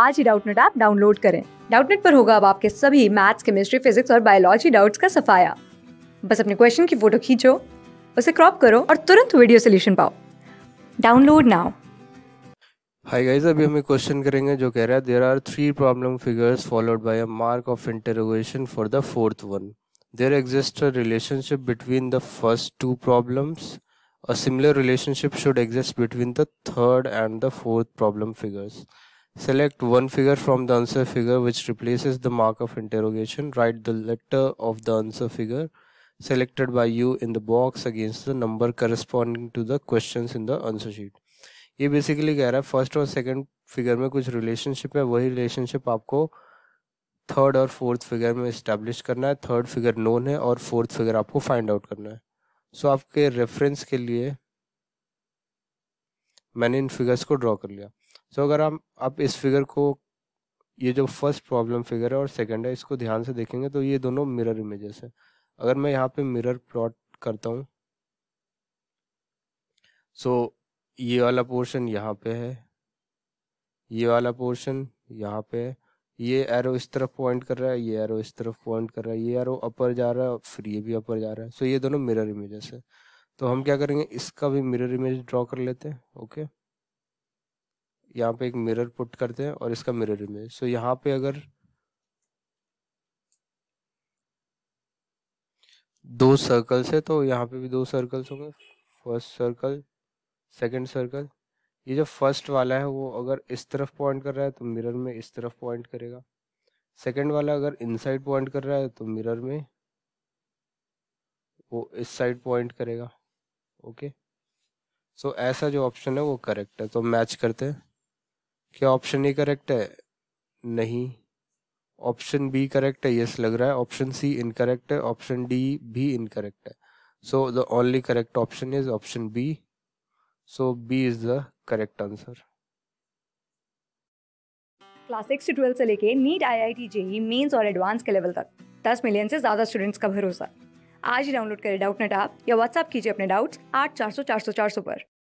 आज ही Doubtnet app download करें डाउटनेट पर होगा अब आपके सभी मैथ्स केमिस्ट्री फिजिक्स और बायोलॉजी डाउट्स का सफाया बस अपने क्वेश्चन की फोटो खींचो उसे क्रॉप करो और तुरंत वीडियो सोल्यूशन पाओ डाउनलोड नाउ हाय गाइस अभी हम एक क्वेश्चन करेंगे जो कह रहा है there are three problem figures followed by a mark of interrogation for the fourth one there exist a relationship between the first two problems a similar relationship should exist between the third and the fourth problem figures Select one figure from the answer figure which replaces the mark of interrogation. Write the letter of the answer figure selected by you in the box against the number corresponding to the questions in the answer sheet. ये basically कह रहा है first और second figure में कुछ relationship है वही relationship आपको थर्ड और फोर्थ फिगर में इस्टेब्लिश करना है थर्ड फिगर नोन है और फोर्थ फिगर आपको फाइंड आउट करना है सो so, आपके रेफरेंस के लिए मैंने इन फिगर्स को ड्रॉ कर लिया सो so, अगर हम आप इस फिगर को ये जो फर्स्ट प्रॉब्लम फिगर है और सेकंड है इसको ध्यान से देखेंगे तो ये दोनों मिरर इमेजेस है अगर मैं यहाँ पे मिरर प्लॉट करता हूँ सो so, ये वाला पोर्शन यहाँ पे है ये वाला पोर्शन यहाँ पे है ये एरो इस तरफ पॉइंट कर रहा है ये एरो इस तरफ पॉइंट कर रहा है ये एरो अपर जा रहा है फिर ये भी अपर जा रहा है सो so, ये दोनों मिरर इमेजेस है तो हम क्या करेंगे इसका भी मिरर इमेज ड्रॉ कर लेते हैं ओके okay? यहाँ पे एक मिरर पुट करते हैं और इसका मिरर इमेज सो यहाँ पे अगर दो सर्कल्स है तो यहाँ पे भी दो सर्कल्स होंगे फर्स्ट सर्कल सेकंड सर्कल ये जो फर्स्ट वाला है वो अगर इस तरफ पॉइंट कर रहा है तो मिरर में इस तरफ पॉइंट करेगा सेकंड वाला अगर इनसाइड पॉइंट कर रहा है तो मिरर में वो इस साइड पॉइंट करेगा ओके सो ऐसा जो ऑप्शन है वो करेक्ट है तो मैच करते हैं क्या ऑप्शन ए करेक्ट है नहीं ऑप्शन बी करेक्ट है यस लग रहा है ऑप्शन सी इनकरेक्ट है ऑप्शन डी भी इनकरेक्ट है so the only correct option is option B so B is the correct answer class six twelfth से लेके NEET I I T JEE mains और एडवांस के लेवल तक दस million से ज़्यादा स्टूडेंट्स का भरोसा आज ही डाउनलोड करें डाउट नेट आप या व्हाट्सअप कीजिए अपने डाउट्स आठ चार सौ चार सौ चार सौ पर